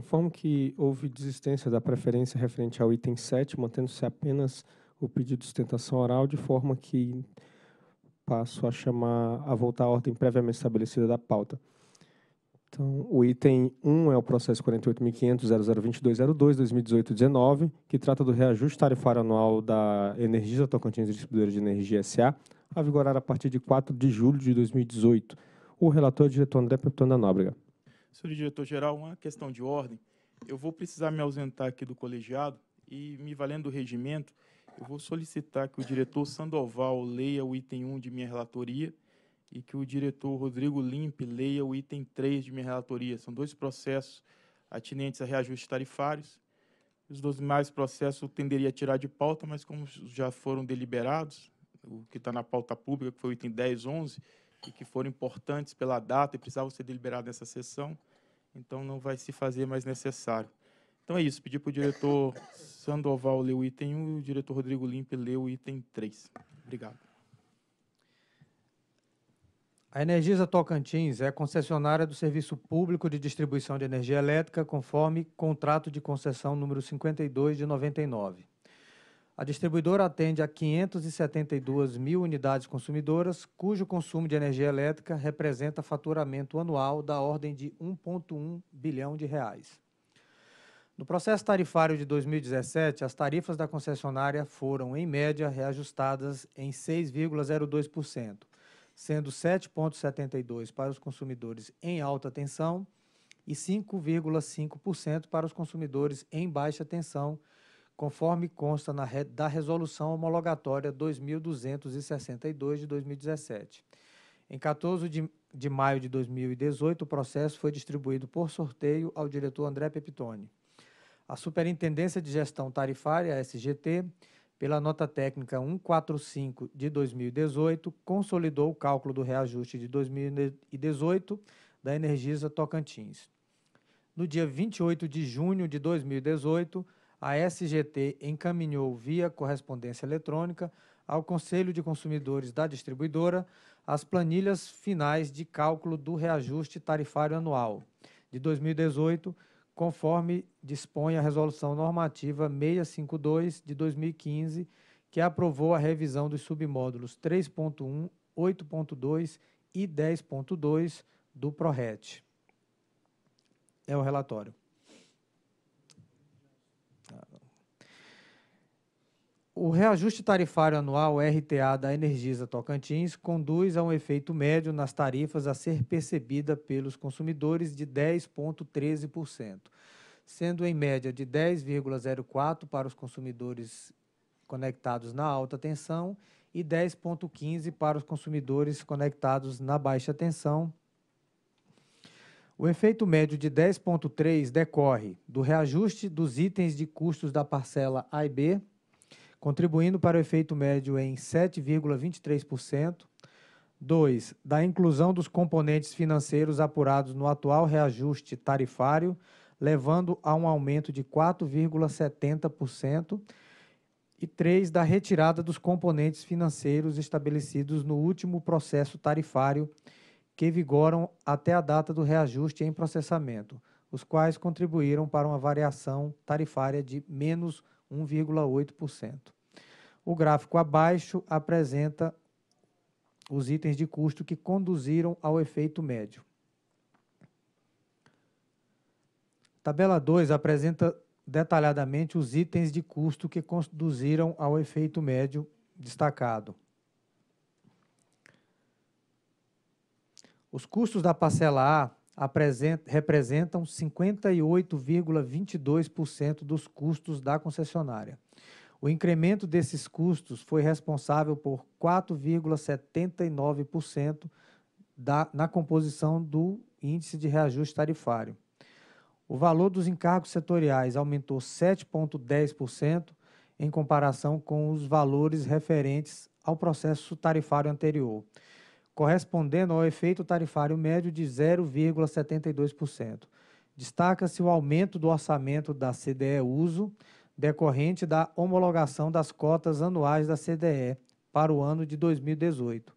Informo que houve desistência da preferência referente ao item 7, mantendo-se apenas o pedido de sustentação oral, de forma que passo a chamar a voltar à ordem previamente estabelecida da pauta. Então, o item 1 é o processo 48.500.0022.02.2018-19, que trata do reajuste tarifário anual da Energisa Tocantins Distribuidora de Energia SA, a vigorar a partir de 4 de julho de 2018. O relator é o diretor André Peptona Nóbrega. Senhor diretor-geral, uma questão de ordem. Eu vou precisar me ausentar aqui do colegiado e, me valendo do regimento, eu vou solicitar que o diretor Sandoval leia o item 1 de minha relatoria e que o diretor Rodrigo Limpe leia o item 3 de minha relatoria. São dois processos atinentes a reajustes tarifários. Os dois mais processos eu tenderia a tirar de pauta, mas como já foram deliberados, o que está na pauta pública, que foi o item 10, 11, e que foram importantes pela data e precisavam ser deliberadas nessa sessão, então não vai se fazer mais necessário. Então é isso, pedi para o diretor Sandoval ler o item 1 e o diretor Rodrigo Limpe ler o item 3. Obrigado. A Energisa Tocantins é concessionária do Serviço Público de Distribuição de Energia Elétrica, conforme contrato de concessão número 52 de 99. A distribuidora atende a 572 mil unidades consumidoras, cujo consumo de energia elétrica representa faturamento anual da ordem de 1,1 bilhão de reais. No processo tarifário de 2017, as tarifas da concessionária foram, em média, reajustadas em 6,02%, sendo 7,72% para os consumidores em alta tensão e 5,5% para os consumidores em baixa tensão, conforme consta na, da Resolução Homologatória 2262 de 2017. Em 14 de, de maio de 2018, o processo foi distribuído por sorteio ao diretor André Pepitone. A Superintendência de Gestão Tarifária, SGT, pela nota técnica 145 de 2018, consolidou o cálculo do reajuste de 2018 da Energisa Tocantins. No dia 28 de junho de 2018, a SGT encaminhou via correspondência eletrônica ao Conselho de Consumidores da distribuidora as planilhas finais de cálculo do reajuste tarifário anual de 2018, conforme dispõe a Resolução Normativa 652 de 2015, que aprovou a revisão dos submódulos 3.1, 8.2 e 10.2 do PRORET. É o relatório. O reajuste tarifário anual RTA da Energisa Tocantins conduz a um efeito médio nas tarifas a ser percebida pelos consumidores de 10,13%, sendo em média de 10,04% para os consumidores conectados na alta tensão e 10,15 para os consumidores conectados na baixa tensão. O efeito médio de 10,3 decorre do reajuste dos itens de custos da parcela A e B, contribuindo para o efeito médio em 7,23%. 2. Da inclusão dos componentes financeiros apurados no atual reajuste tarifário, levando a um aumento de 4,70%. E 3. Da retirada dos componentes financeiros estabelecidos no último processo tarifário, que vigoram até a data do reajuste em processamento, os quais contribuíram para uma variação tarifária de menos 1,5%. 1,8%. O gráfico abaixo apresenta os itens de custo que conduziram ao efeito médio. Tabela 2 apresenta detalhadamente os itens de custo que conduziram ao efeito médio destacado. Os custos da parcela A representam 58,22% dos custos da concessionária. O incremento desses custos foi responsável por 4,79% da, na composição do índice de reajuste tarifário. O valor dos encargos setoriais aumentou 7,10% em comparação com os valores referentes ao processo tarifário anterior, correspondendo ao efeito tarifário médio de 0,72%. Destaca-se o aumento do orçamento da CDE Uso, decorrente da homologação das cotas anuais da CDE para o ano de 2018,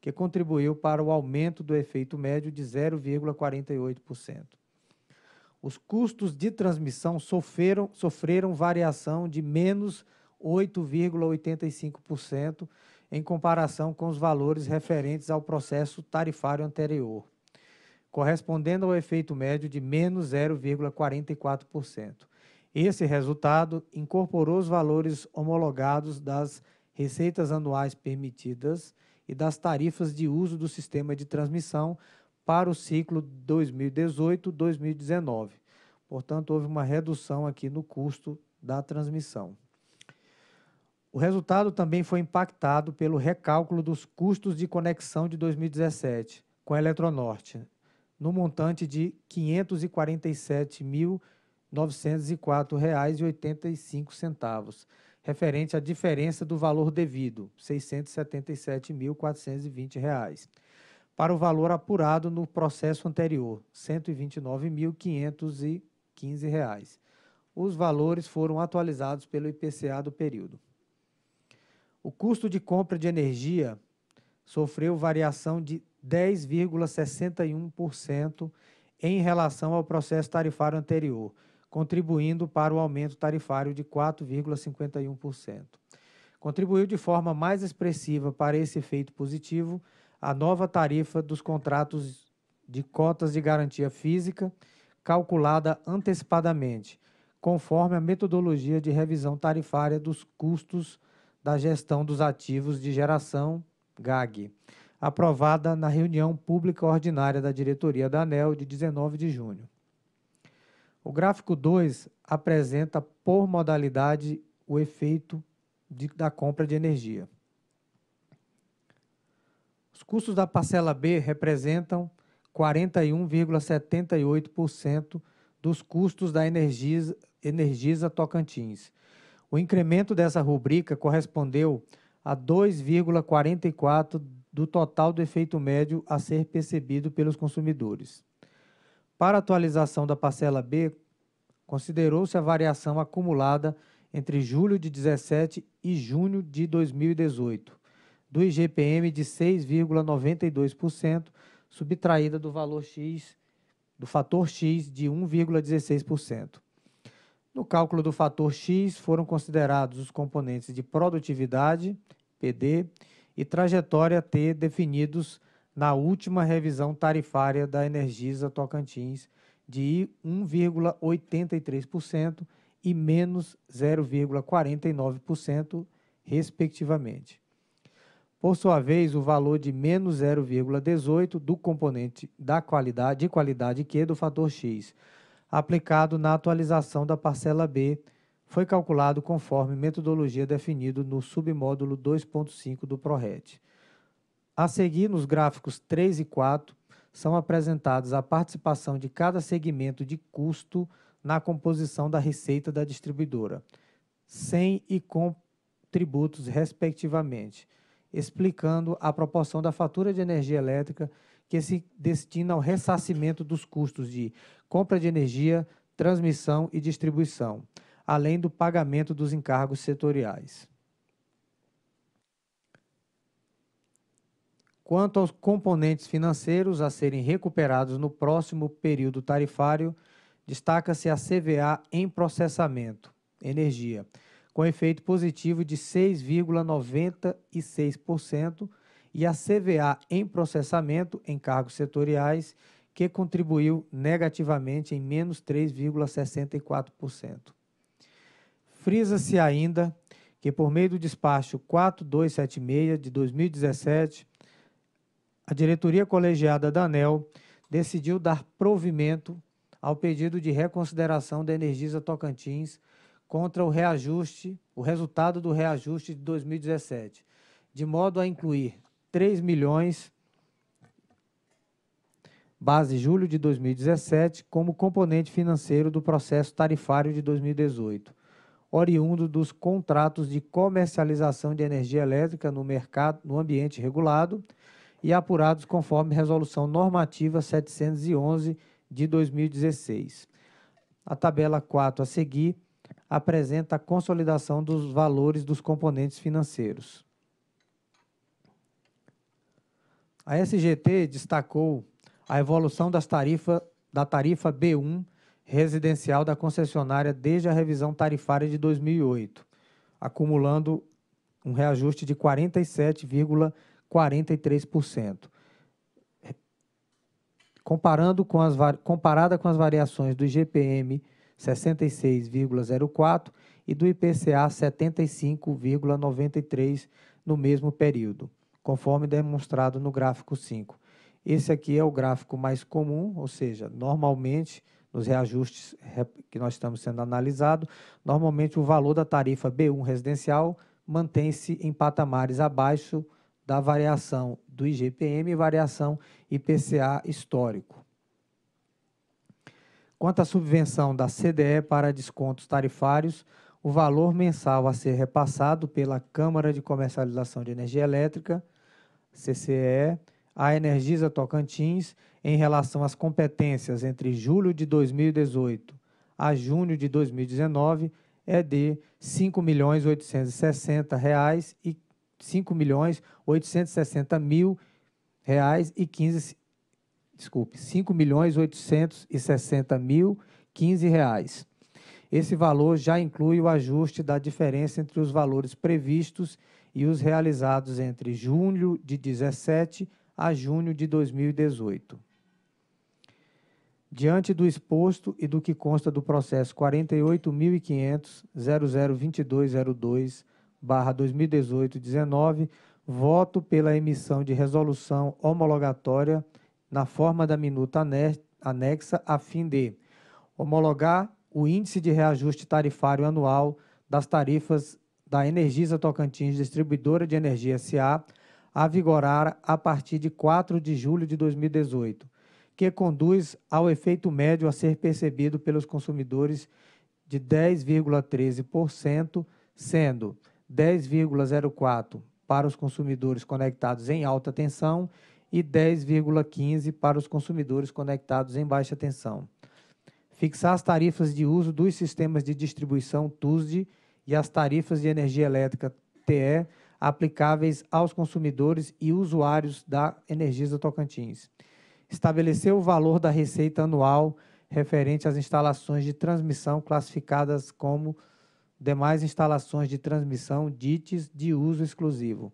que contribuiu para o aumento do efeito médio de 0,48%. Os custos de transmissão sofreram, sofreram variação de menos 8,85% em comparação com os valores referentes ao processo tarifário anterior, correspondendo ao efeito médio de menos 0,44%. Esse resultado incorporou os valores homologados das receitas anuais permitidas e das tarifas de uso do sistema de transmissão para o ciclo 2018-2019. Portanto, houve uma redução aqui no custo da transmissão. O resultado também foi impactado pelo recálculo dos custos de conexão de 2017 com a Eletronorte, no montante de R$ 547.904,85, referente à diferença do valor devido, R$ 677.420, para o valor apurado no processo anterior, R$ 129.515. Os valores foram atualizados pelo IPCA do período. O custo de compra de energia sofreu variação de 10,61% em relação ao processo tarifário anterior, contribuindo para o aumento tarifário de 4,51%. Contribuiu de forma mais expressiva para esse efeito positivo a nova tarifa dos contratos de cotas de garantia física, calculada antecipadamente, conforme a metodologia de revisão tarifária dos custos da Gestão dos Ativos de Geração, GAG, aprovada na reunião pública ordinária da diretoria da ANEL de 19 de junho. O gráfico 2 apresenta por modalidade o efeito de, da compra de energia. Os custos da parcela B representam 41,78% dos custos da Energisa, Energisa Tocantins, o incremento dessa rubrica correspondeu a 2,44 do total do efeito médio a ser percebido pelos consumidores. Para a atualização da parcela B, considerou-se a variação acumulada entre julho de 2017 e junho de 2018, do IGPM de 6,92%, subtraída do valor X, do fator X de 1,16%. No cálculo do fator X foram considerados os componentes de produtividade, PD, e trajetória T definidos na última revisão tarifária da Energisa Tocantins de 1,83% e menos 0,49%, respectivamente. Por sua vez, o valor de menos 0,18 do componente da qualidade, de qualidade Q do fator X aplicado na atualização da parcela B foi calculado conforme metodologia definida no submódulo 2.5 do PRORET. A seguir, nos gráficos 3 e 4, são apresentados a participação de cada segmento de custo na composição da receita da distribuidora, sem e com tributos, respectivamente, explicando a proporção da fatura de energia elétrica que se destina ao ressarcimento dos custos de compra de energia, transmissão e distribuição, além do pagamento dos encargos setoriais. Quanto aos componentes financeiros a serem recuperados no próximo período tarifário, destaca-se a CVA em processamento, energia, com efeito positivo de 6,96% e a CVA em processamento, encargos setoriais, que contribuiu negativamente em menos 3,64%. Frisa-se ainda que, por meio do despacho 4276 de 2017, a diretoria colegiada da ANEL decidiu dar provimento ao pedido de reconsideração da Energisa Tocantins contra o reajuste, o resultado do reajuste de 2017, de modo a incluir 3 milhões base julho de 2017, como componente financeiro do processo tarifário de 2018, oriundo dos contratos de comercialização de energia elétrica no mercado, no ambiente regulado e apurados conforme resolução normativa 711 de 2016. A tabela 4 a seguir apresenta a consolidação dos valores dos componentes financeiros. A SGT destacou a evolução das tarifa, da tarifa B1 residencial da concessionária desde a revisão tarifária de 2008, acumulando um reajuste de 47,43%. Comparando com as, comparada com as variações do IGPM 66,04 e do IPCA 75,93 no mesmo período, conforme demonstrado no gráfico 5. Esse aqui é o gráfico mais comum, ou seja, normalmente nos reajustes que nós estamos sendo analisado, normalmente o valor da tarifa B1 residencial mantém-se em patamares abaixo da variação do IGPM e variação IPCA histórico. Quanto à subvenção da CDE para descontos tarifários, o valor mensal a ser repassado pela Câmara de Comercialização de Energia Elétrica, CCE, a Energisa Tocantins em relação às competências entre julho de 2018 a junho de 2019 é de R$ 5.860.000 e R$ 5.860.000,15 desculpe, R$ 5.860.015. Esse valor já inclui o ajuste da diferença entre os valores previstos e os realizados entre julho de 17 a junho de 2018. Diante do exposto e do que consta do processo 48.500.002202/2018-19, voto pela emissão de resolução homologatória na forma da minuta anexa a fim de homologar o índice de reajuste tarifário anual das tarifas da Energisa Tocantins Distribuidora de Energia SA a vigorar a partir de 4 de julho de 2018, que conduz ao efeito médio a ser percebido pelos consumidores de 10,13%, sendo 10,04% para os consumidores conectados em alta tensão e 10,15% para os consumidores conectados em baixa tensão. Fixar as tarifas de uso dos sistemas de distribuição TUSD e as tarifas de energia elétrica TE aplicáveis aos consumidores e usuários da Energisa Tocantins. estabelecer o valor da receita anual referente às instalações de transmissão classificadas como demais instalações de transmissão dites de uso exclusivo.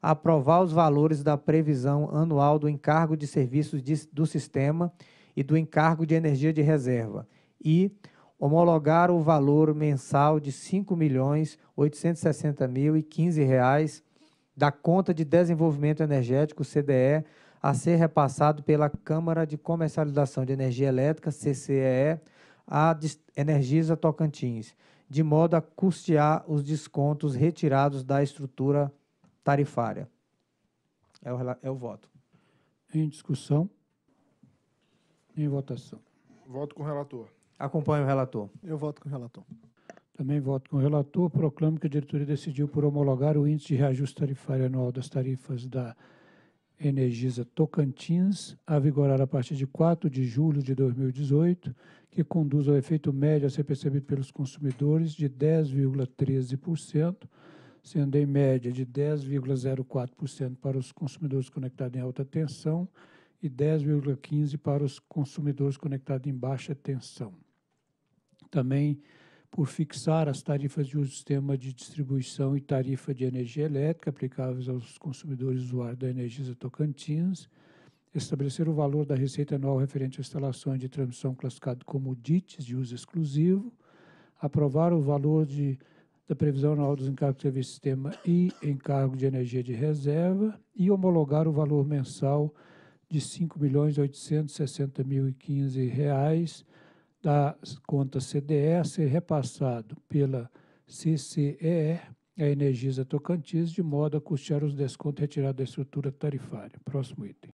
Aprovar os valores da previsão anual do encargo de serviços de, do sistema e do encargo de energia de reserva e homologar o valor mensal de R$ 5.860.015 da conta de desenvolvimento energético CDE a ser repassado pela Câmara de Comercialização de Energia Elétrica CCEE à Energisa Tocantins, de modo a custear os descontos retirados da estrutura tarifária. É o, é o voto. Em discussão. Em votação. Voto com o relator. Acompanho o relator. Eu voto com o relator. Também voto com o relator. Proclamo que a diretoria decidiu por homologar o índice de reajuste tarifário anual das tarifas da Energisa Tocantins, a vigorar a partir de 4 de julho de 2018, que conduz ao efeito médio a ser percebido pelos consumidores de 10,13%, sendo em média de 10,04% para os consumidores conectados em alta tensão e 10,15 para os consumidores conectados em baixa tensão. Também por fixar as tarifas de uso do sistema de distribuição e tarifa de energia elétrica aplicáveis aos consumidores usuários da Energisa Tocantins, estabelecer o valor da receita anual referente a instalações de transmissão classificado como DITs de uso exclusivo, aprovar o valor de, da previsão anual dos encargos de serviço sistema e encargo de energia de reserva e homologar o valor mensal de R$ milhões mil e reais da conta CDE a ser repassado pela CCEE a Energisa Tocantins, de modo a custear os descontos retirados da estrutura tarifária. Próximo item.